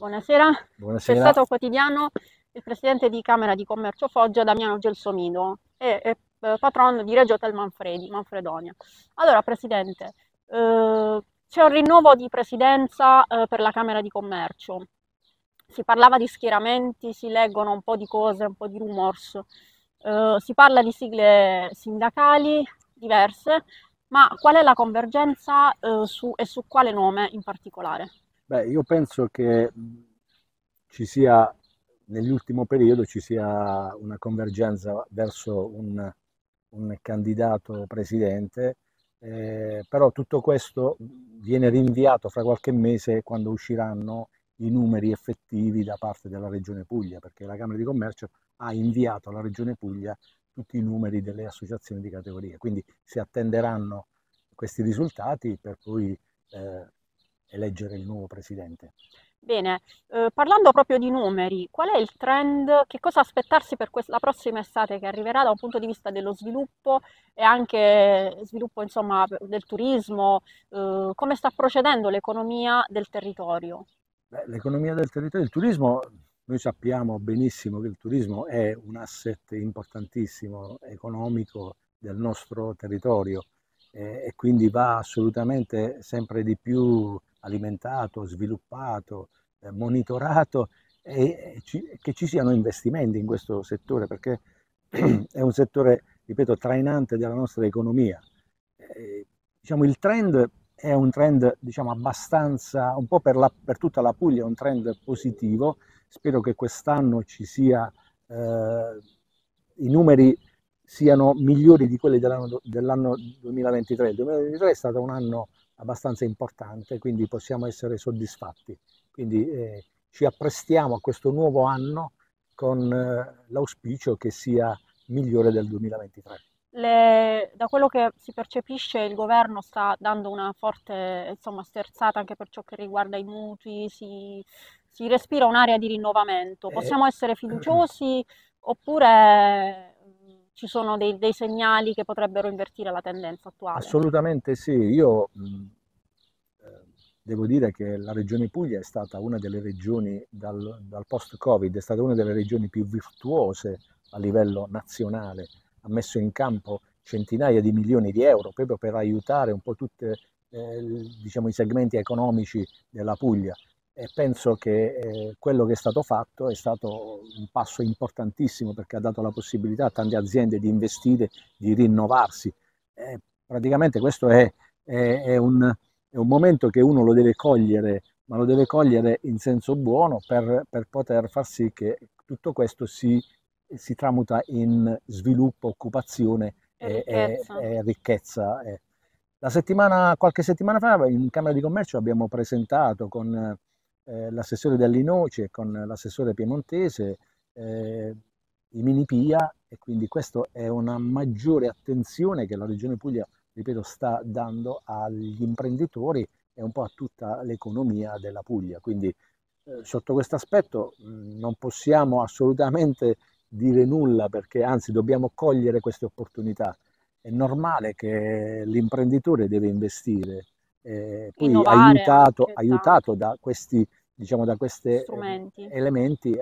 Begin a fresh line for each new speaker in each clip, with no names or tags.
Buonasera.
Buonasera. stato
quotidiano, il presidente di Camera di Commercio Foggia, Damiano Gelsomino, e, e eh, patrono di Reggio Tel Manfredi, Manfredonia. Allora, presidente, eh, c'è un rinnovo di presidenza eh, per la Camera di Commercio. Si parlava di schieramenti, si leggono un po' di cose, un po' di rumors. Eh, si parla di sigle sindacali diverse, ma qual è la convergenza eh, su, e su quale nome in particolare?
Beh, io penso che ci sia, nell'ultimo periodo, ci sia una convergenza verso un, un candidato presidente, eh, però tutto questo viene rinviato fra qualche mese quando usciranno i numeri effettivi da parte della Regione Puglia, perché la Camera di Commercio ha inviato alla Regione Puglia tutti i numeri delle associazioni di categoria, quindi si attenderanno questi risultati per cui... Eh, eleggere il nuovo presidente.
Bene, eh, parlando proprio di numeri, qual è il trend, che cosa aspettarsi per questa, la prossima estate che arriverà da un punto di vista dello sviluppo e anche sviluppo insomma, del turismo, eh, come sta procedendo l'economia del territorio? Beh,
l'economia del territorio, il turismo, noi sappiamo benissimo che il turismo è un asset importantissimo economico del nostro territorio, eh, e quindi va assolutamente sempre di più alimentato, sviluppato, eh, monitorato e, e ci, che ci siano investimenti in questo settore perché è un settore, ripeto, trainante della nostra economia. Eh, diciamo, il trend è un trend diciamo, abbastanza, un po' per, la, per tutta la Puglia, un trend positivo. Spero che quest'anno ci sia eh, i numeri siano migliori di quelli dell'anno, dell'anno 2023. Il 2023 è stato un anno abbastanza importante, quindi possiamo essere soddisfatti. Quindi eh, ci apprestiamo a questo nuovo anno con eh, l'auspicio che sia migliore del 2023.
Le, da quello che si percepisce il governo sta dando una forte insomma, sterzata anche per ciò che riguarda i mutui, si, si respira un'area di rinnovamento. Eh, possiamo eh, essere fiduciosi oppure, ci sono dei, dei, segnali che potrebbero invertire la tendenza attuale?
Assolutamente sì, io mh, eh, devo dire che la regione Puglia è stata una delle regioni dal, dal post-Covid, è stata una delle regioni più virtuose a livello nazionale, ha messo in campo centinaia di milioni di euro proprio per aiutare un po' tutti eh, diciamo, i segmenti economici della Puglia e penso che eh, quello che è stato fatto è stato un passo importantissimo perché ha dato la possibilità a tante aziende di investire, di rinnovarsi. Eh, praticamente questo è, è, è, un, è, un, momento che uno lo deve cogliere, ma lo deve cogliere in senso buono per, per poter far sì che tutto questo si, si tramuta in sviluppo, occupazione e, e ricchezza. E, ricchezza. Eh. Settimana, qualche settimana fa in Camera di Commercio abbiamo presentato con eh, l'assessore Dallinoce con l'assessore piemontese, eh, i mini PIA e quindi questa è una maggiore attenzione che la Regione Puglia, ripeto, sta dando agli imprenditori e un po' a tutta l'economia della Puglia. Quindi eh, sotto questo aspetto mm, non possiamo assolutamente dire nulla perché anzi dobbiamo cogliere queste opportunità. È normale che l'imprenditore deve investire, eh, poi Innovare, aiutato, aiutato da questi diciamo, da questi eh, elementi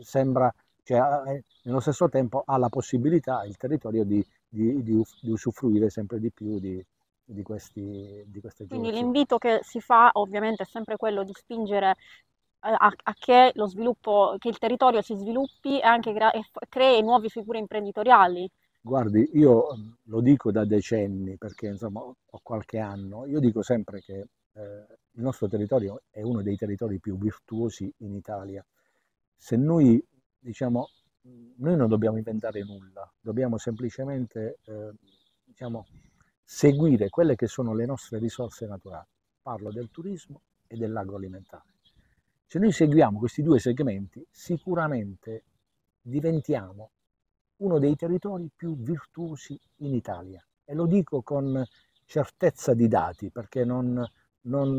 sembra, cioè, eh, nello stesso tempo ha la possibilità il territorio di, di, di, di usufruire sempre di più di, questi, di queste Quindi l'invito
che si fa ovviamente è sempre quello di spingere eh, a, a, che lo sviluppo, che il territorio si sviluppi e anche e crei nuove figure imprenditoriali.
Guardi, io lo dico da decenni perché insomma ho qualche anno, io dico sempre che eh, il nostro territorio è uno dei territori più virtuosi in Italia. Se noi, diciamo, noi non dobbiamo inventare nulla, dobbiamo semplicemente eh, diciamo, seguire quelle che sono le nostre risorse naturali. Parlo del turismo e dell'agroalimentare. Se noi seguiamo questi due segmenti, sicuramente diventiamo uno dei territori più virtuosi in Italia. E lo dico con certezza di dati, perché non, non,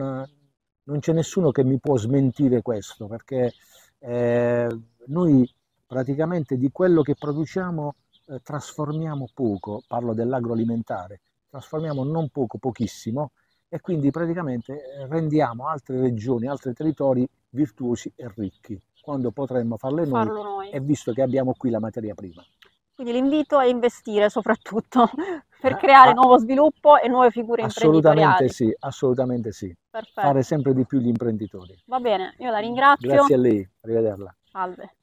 non c'è nessuno che mi può smentire questo, perché eh, noi praticamente di quello che produciamo eh, trasformiamo poco, parlo dell'agroalimentare, trasformiamo non poco, pochissimo, e quindi praticamente eh, rendiamo altre regioni, altri territori virtuosi e ricchi, quando potremmo farle noi, Farlo noi. e visto che abbiamo qui la materia prima.
Quindi l'invito è investire soprattutto, per eh, creare ah, nuovo sviluppo e nuove figure assolutamente sì,
assolutamente sì. Perfetto. Fare sempre di più gli imprenditori.
Va bene, io la ringrazio. Grazie a
lei, arrivederla.
Salve.